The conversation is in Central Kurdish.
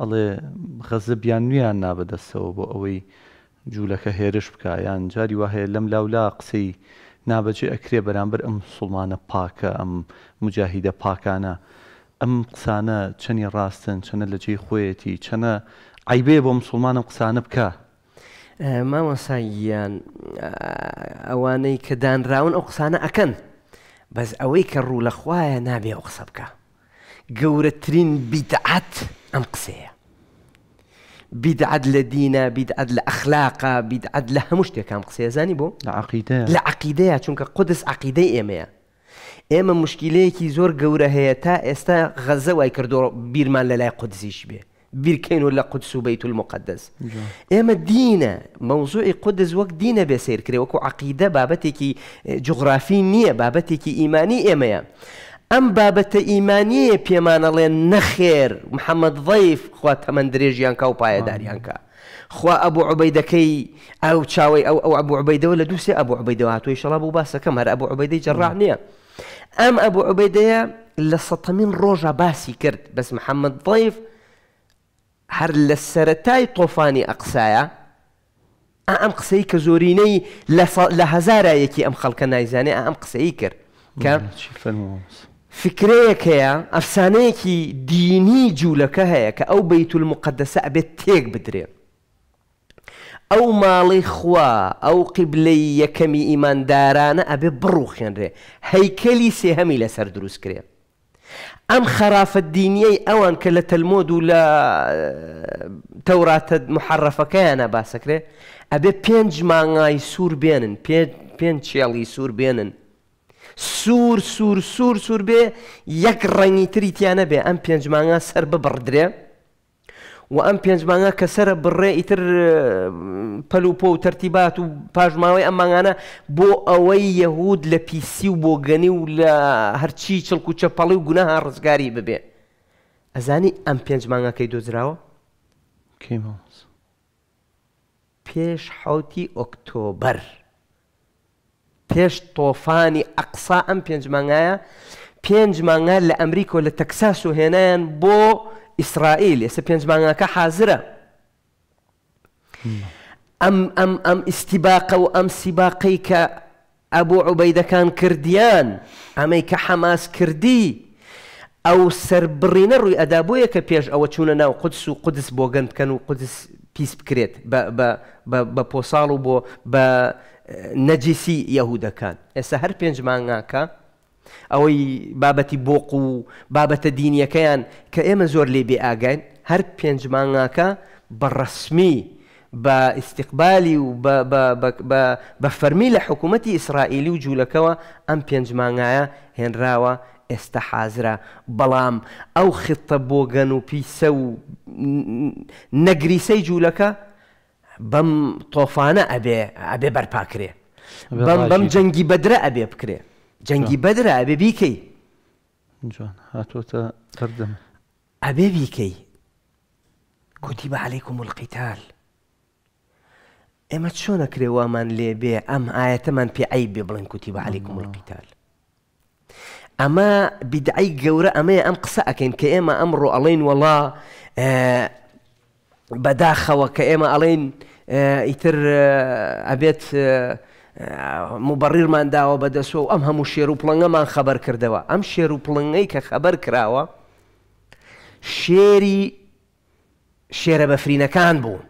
ئەڵێ غەزبیان نویان نابەدەستەوە بۆ ئەوەی جوولەکە هێرش بکە یان جاری وهەیە لەم لاولا قسەی نابەجێ ئەکرێ بەرامبەر ئەم سڵمانە پاکە ئەم مجاهیدە پاکانە ئەم قسانە چەنی ڕاستن چەنە لە جێی خۆیەتی چەنە عیبێ بۆ مسلمانم قسانە بکە مامەساییان ئەوانەی کە دانراون ئەو قسانە ئەکەن بەس ئەوەی کە ڕوو لەخوایە نابێ ئەو قسە بکە گەورەترین بیتعات. أنقصيه بدعد لدينا بدعد لأخلاقا بدعد لها مش كام قصية زاني بو لعقيدة لعقيدة چونك قدس عقيدة إما مشكلة كي زور گەورە هي تا استا غزه وای کردو بیرمان لە لای قودزیش بێ بیرکەین و لە قودس و بەیت المقدس موضوع قدس مەوزوعی قودز وەک دینە بێ عقيدة بابتي كي جغرافي جغرافی بابتي كي إيماني إما ئەم بابەتە ئیمانیە پێمانەڵێن نەخێر محەممەد ضیف خوا تەمەند درێژیان کا و پایەداریانکە خوا ئەبوو عبەیدەکەی ئەو چاوی ئەو ئەو ئەبوو عبەیدەوە لە دووسێ ئەبوو عبەیدەوە هاتوۆی شەڵا بوو باسەکەم هەر ئەبوو عبەیدەی جەڕاح نییە ئەم ئەبوو عبەیدەیە لە سەتەمین ڕۆژە باسی کرد بەس محەممەد ضیف هەر لە سەتای تۆفانی ئەقسایە ئەم قسەی کە زۆرینەی لە هزارایەکی ئەم خەڵکە نایزانێ ئەم قسەی کرد فکرەیەک هەیە ئەفسانەیەکی دینی جوولەکە هەیە کە ئەو بەیت المقدسە ئەبێت تێک بدرێن ئەو ماڵی خوا ئەو قیبلەی یەکەمی ئیماندارانە ئەبێ بڕوخێنرێ هەیکەلی سێهەمی لەسەر دروست کرێ ئەم خەرافەت دینیەی ئەوان کە لە تەلمۆد و لە تەوراتە محەرەفەکەیانە باسەکرێ ئەبێ پێنج مانگای سوور بێنن پێنج چێڵی سوور بێنن سوور سوور سوور سوور بێ یەک ڕەنی تریتیانە بێ ئەم پێنجمانگە سەر ببڕدرێ و ئەم پێنجمانگە کە سرە بڕێ ئیتر پەلوپۆ و تەرتیبات و پاژماوەی ئەممانگانە بۆ ئەوەی یەهود لە پیسی و بۆ گەنی و لە هەرچی چڵکو چەپەڵی و گوناها ڕزگاری ببێ ئەزانی ئەم پێنجمانگەکەی دۆزراوە پێش حوتی ئۆکتۆبەر پێش تۆفانی ئەقسا ئەم پێنج مانگایە پێنج مانگە لە ئەمریکۆ لە تەکساس و هێنیان بۆ ئیسرائیل ئێستا پێنج مانگاکە حازرە ئەم ئەم ئەم ئیسیباقە و ئەم سیباقی کە ئەبوو عوبەیدەکان کردیان ئەمەی کە حەماس کردی ئەو سربڕینە ڕووی ئەدابوویە کە پێش ئەوە چوونە ناو قودس و قودس بۆ گەندکەن و قودس پیس بکرێت بە پۆساڵ و بۆ بە نەجیسی یەهودەکان ئێستا هەر پێنج مانگاکە ئەوەی بابەتی بۆق و بابەتە دینیەکەیان کە ئێمە زۆر لێ بێ ئاگەین هەر پێنج مانگاکە بەڕسمی بە ئیسیقبالی و بە فەرمی لە حکوومەتتی ئیسرائیلی و جوولەکەەوە ئەم پێنج مانگایە هێنراوە ئێستا حازرە بەڵام ئەو خیتە بۆ گەن و پیسە و نەگریسەی جوولەکە بم طوفانه ابي ابي برباكري بم بم جنگی بدر ابي بكري جنگی بدر ابي بيكي جون هاتو تا تردم ابي بيكي كتب عليكم القتال اما شو نكري ومن لي بي ام ايه من في عيب بلن كتب عليكم القتال اما بدعي جورا اما ام قصاك ان كيما امر الين والله بەداخەوە کە ئێمە ئەڵین ئیتر ئەبێت مبڕیرمان داوە بەدەسۆ ئەم هەموو شێر و پڵنگەمان خەبەر کردەوە ئەم شێر و پڵنگەی کە خەبەر کراوە شێری شێرە بەفرینەکان بوو